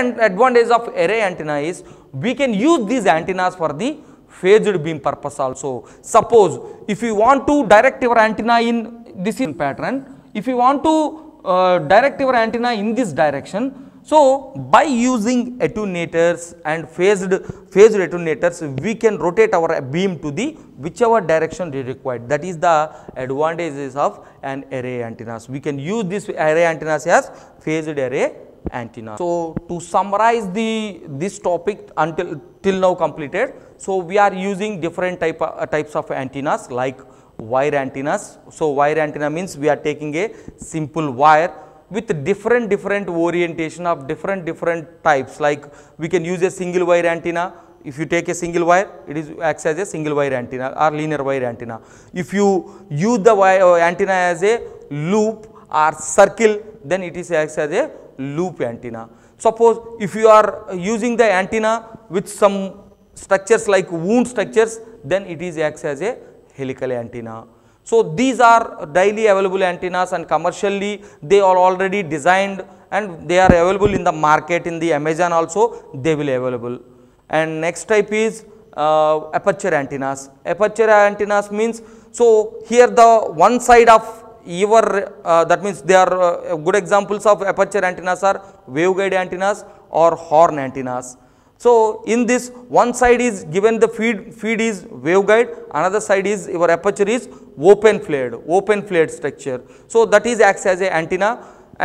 advantage of array antenna is we can use these antennas for the phased beam purpose also. Suppose if you want to direct your antenna in this pattern, if you want to uh, direct your antenna in this direction, so by using attenuators and phased phased attenuators, we can rotate our beam to the whichever direction we required. That is the advantages of an array antennas. We can use this array antennas as phased array antenna. So, to summarize the this topic until till now completed, so we are using different type uh, types of antennas like wire antennas. So, wire antenna means we are taking a simple wire with different different orientation of different different types like we can use a single wire antenna if you take a single wire it is acts as a single wire antenna or linear wire antenna if you use the wire uh, antenna as a loop or circle then it is acts as a loop antenna. Suppose if you are using the antenna with some structures like wound structures, then it is acts as a helical antenna. So these are daily available antennas and commercially they are already designed and they are available in the market in the Amazon also they will available. And next type is uh, aperture antennas. Aperture antennas means so here the one side of your uh, that means they are uh, good examples of aperture antennas are waveguide antennas or horn antennas so in this one side is given the feed feed is waveguide another side is your aperture is open flared open flared structure so that is acts as a antenna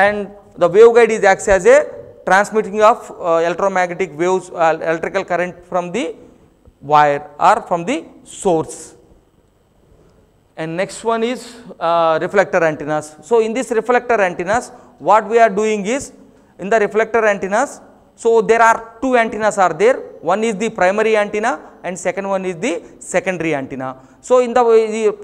and the waveguide is acts as a transmitting of uh, electromagnetic waves uh, electrical current from the wire or from the source and next one is uh, reflector antennas. So, in this reflector antennas what we are doing is in the reflector antennas so there are two antennas are there one is the primary antenna and second one is the secondary antenna. So, in the,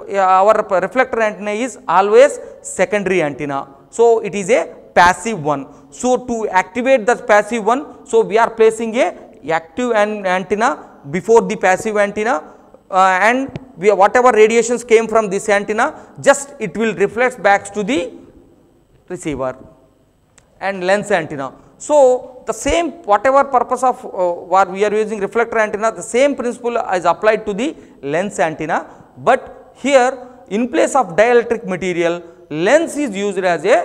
the uh, our reflector antenna is always secondary antenna. So, it is a passive one. So, to activate the passive one so we are placing a active an antenna before the passive antenna uh, and we, whatever radiations came from this antenna just it will reflect back to the receiver and lens antenna. So, the same whatever purpose of uh, what we are using reflector antenna the same principle is applied to the lens antenna, but here in place of dielectric material lens is used as a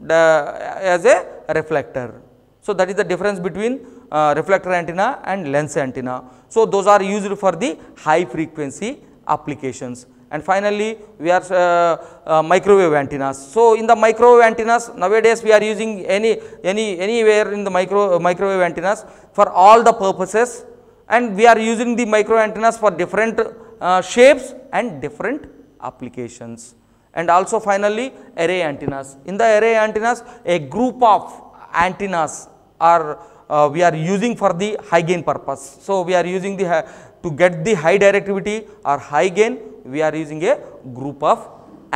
the, as a reflector. So, that is the difference between uh, reflector antenna and lens antenna. So, those are used for the high frequency applications. And finally, we are uh, uh, microwave antennas. So, in the microwave antennas, nowadays we are using any, any, anywhere in the micro, microwave antennas for all the purposes and we are using the micro antennas for different uh, shapes and different applications. And also finally, array antennas. In the array antennas, a group of antennas are uh, we are using for the high gain purpose. So, we are using the uh, to get the high directivity or high gain we are using a group of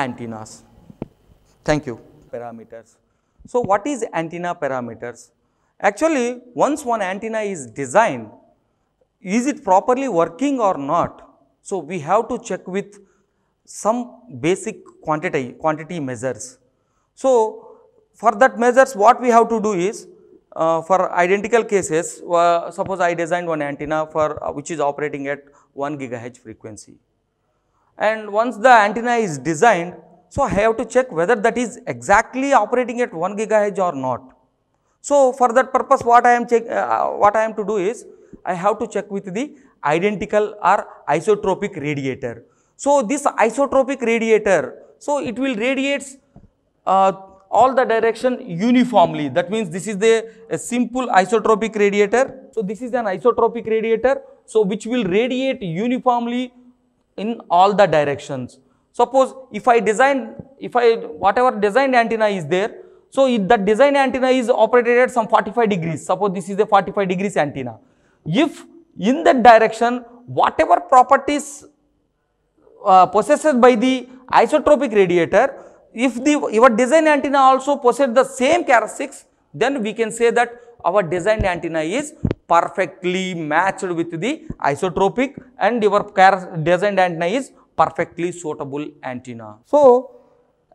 antennas. Thank you. Parameters. So, what is antenna parameters? Actually, once one antenna is designed, is it properly working or not? So, we have to check with some basic quantity, quantity measures. So, for that measures what we have to do is uh, for identical cases, uh, suppose I designed one antenna for uh, which is operating at 1 gigahertz frequency. And once the antenna is designed, so I have to check whether that is exactly operating at 1 gigahertz or not. So for that purpose, what I am check, uh, uh, what I am to do is, I have to check with the identical or isotropic radiator. So this isotropic radiator, so it will radiates uh, all the direction uniformly. That means this is the a simple isotropic radiator. So this is an isotropic radiator. So which will radiate uniformly in all the directions. Suppose if I design, if I whatever designed antenna is there, so if that design antenna is operated at some 45 degrees. Suppose this is a 45 degrees antenna. If in that direction, whatever properties uh, possessed by the isotropic radiator, if the your design antenna also possess the same characteristics, then we can say that our design antenna is perfectly matched with the isotropic and your design antenna is perfectly suitable antenna. So,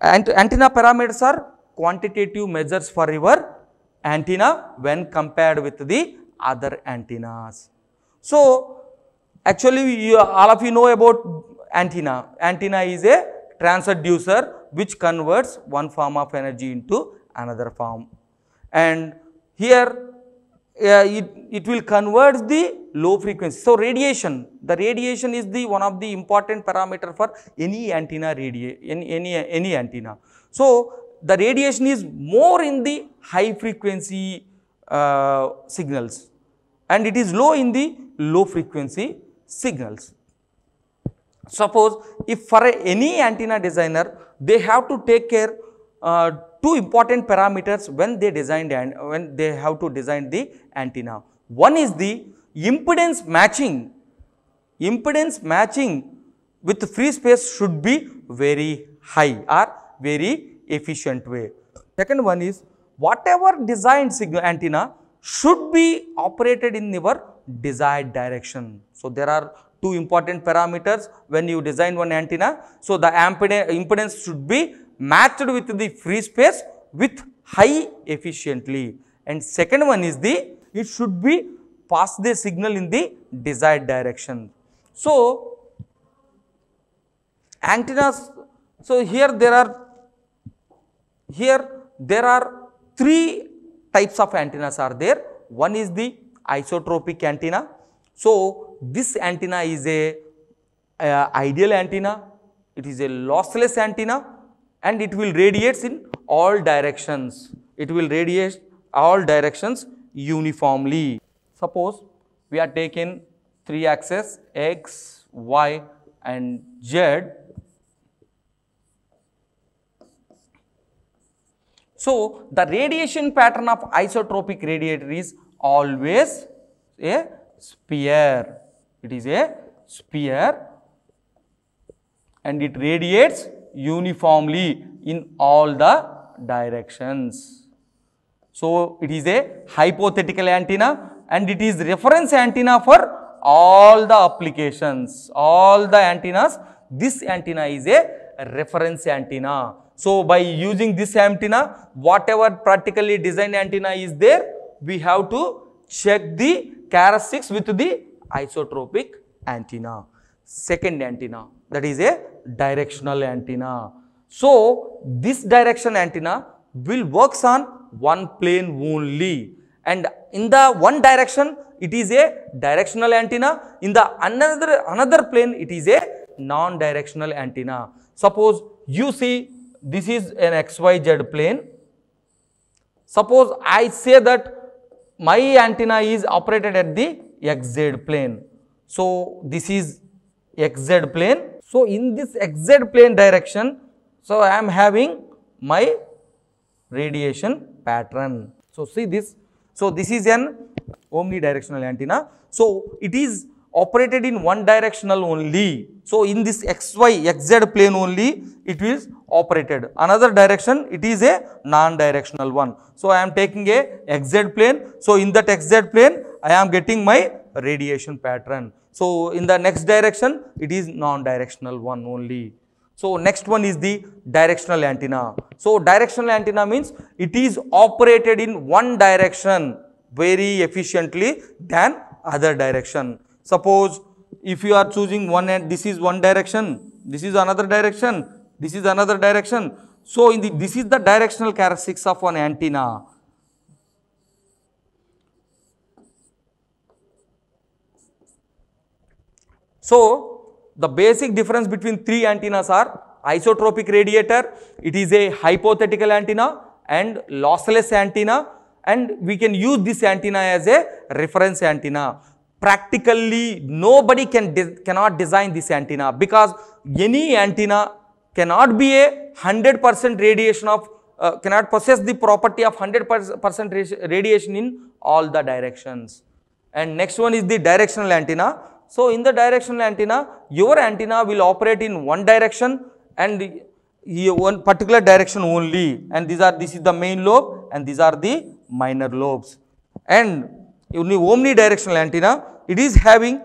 ant antenna parameters are quantitative measures for your antenna when compared with the other antennas. So, actually you, all of you know about antenna. Antenna is a transducer which converts one form of energy into another form. And here uh, it, it will convert the low frequency. So, radiation, the radiation is the one of the important parameter for any antenna any, any, any antenna. So, the radiation is more in the high frequency uh, signals and it is low in the low frequency signals. Suppose if for any antenna designer, they have to take care uh, two important parameters when they designed and when they have to design the antenna. One is the impedance matching. Impedance matching with free space should be very high or very efficient way. Second one is whatever designed signal antenna should be operated in your desired direction. So, there are two important parameters when you design one antenna. So, the impedance should be matched with the free space with high efficiently. And second one is the, it should be pass the signal in the desired direction. So, antennas, so here there are, here there are three types of antennas are there. One is the isotropic antenna. So, this antenna is a uh, ideal antenna, it is a lossless antenna and it will radiate in all directions. It will radiate all directions uniformly. Suppose we are taking three axes x, y and z. So, the radiation pattern of isotropic radiator is always a sphere. It is a sphere and it radiates uniformly in all the directions. So, it is a hypothetical antenna and it is reference antenna for all the applications, all the antennas. This antenna is a reference antenna. So, by using this antenna, whatever practically designed antenna is there, we have to check the characteristics with the isotropic antenna. Second antenna, that is a directional antenna. So, this direction antenna will works on one plane only and in the one direction it is a directional antenna, in the another, another plane it is a non-directional antenna. Suppose you see this is an xyz plane. Suppose I say that my antenna is operated at the xz plane. So, this is xz plane. So, in this xz plane direction, so I am having my radiation pattern. So, see this. So, this is an omnidirectional antenna. So, it is operated in one directional only. So, in this xy, xz plane only, it is operated. Another direction, it is a non-directional one. So, I am taking a xz plane. So, in that xz plane, I am getting my radiation pattern. So in the next direction, it is non-directional one only. So next one is the directional antenna. So directional antenna means it is operated in one direction very efficiently than other direction. Suppose if you are choosing one this is one direction, this is another direction, this is another direction. So in the, this is the directional characteristics of an antenna. So, the basic difference between three antennas are isotropic radiator, it is a hypothetical antenna and lossless antenna and we can use this antenna as a reference antenna. Practically nobody can de cannot design this antenna because any antenna cannot be a 100% radiation of uh, cannot possess the property of 100% radiation in all the directions. And next one is the directional antenna. So, in the directional antenna, your antenna will operate in one direction and one particular direction only and these are this is the main lobe and these are the minor lobes and only omnidirectional antenna it is having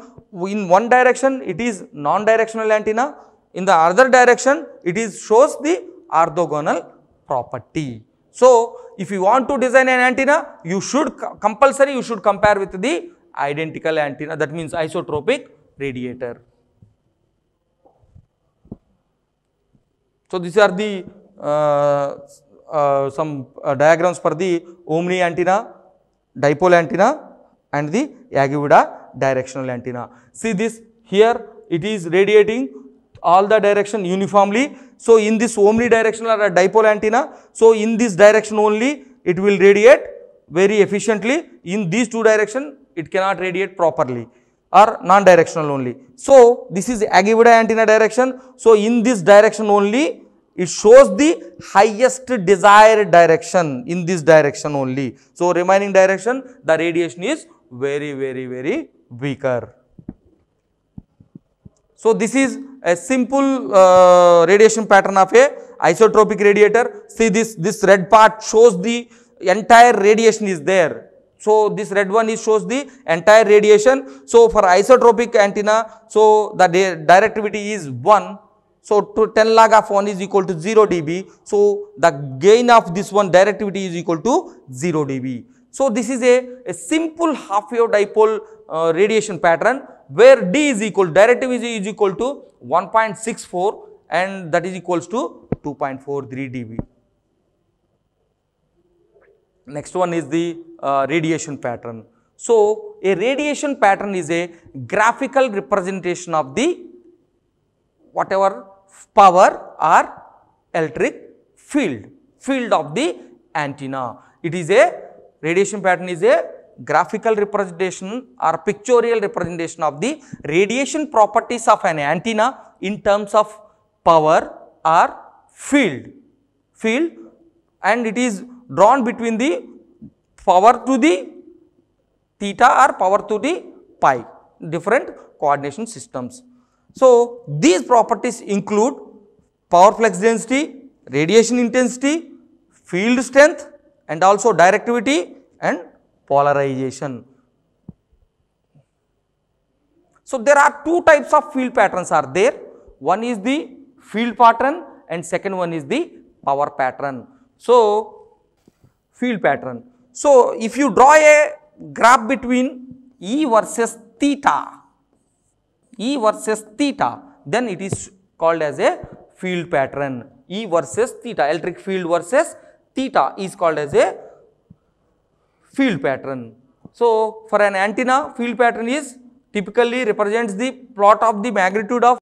in one direction it is non-directional antenna in the other direction it is shows the orthogonal property. So, if you want to design an antenna you should compulsory you should compare with the identical antenna that means isotropic radiator. So these are the uh, uh, some uh, diagrams for the Omni antenna, dipole antenna and the Yagivida directional antenna. See this here it is radiating all the direction uniformly. So in this omni directional or dipole antenna, so in this direction only it will radiate very efficiently. In these two direction it cannot radiate properly or non-directional only. So, this is agibuda antenna direction. So, in this direction only, it shows the highest desired direction in this direction only. So, remaining direction, the radiation is very, very, very weaker. So, this is a simple uh, radiation pattern of a isotropic radiator. See this, this red part shows the entire radiation is there so this red one is shows the entire radiation. So for isotropic antenna, so the directivity is 1. So 10 log of 1 is equal to 0 dB. So the gain of this one directivity is equal to 0 dB. So this is a, a simple half wave dipole uh, radiation pattern where D is equal, directivity is equal to 1.64 and that is equals to 2.43 dB. Next one is the uh, radiation pattern. So, a radiation pattern is a graphical representation of the whatever power or electric field, field of the antenna. It is a radiation pattern is a graphical representation or pictorial representation of the radiation properties of an antenna in terms of power or field, field and it is drawn between the power to the theta or power to the pi different coordination systems. So, these properties include power flux density, radiation intensity, field strength and also directivity and polarization. So, there are two types of field patterns are there. One is the field pattern and second one is the power pattern. So, field pattern. So, if you draw a graph between E versus theta, E versus theta, then it is called as a field pattern. E versus theta, electric field versus theta is called as a field pattern. So, for an antenna, field pattern is typically represents the plot of the magnitude of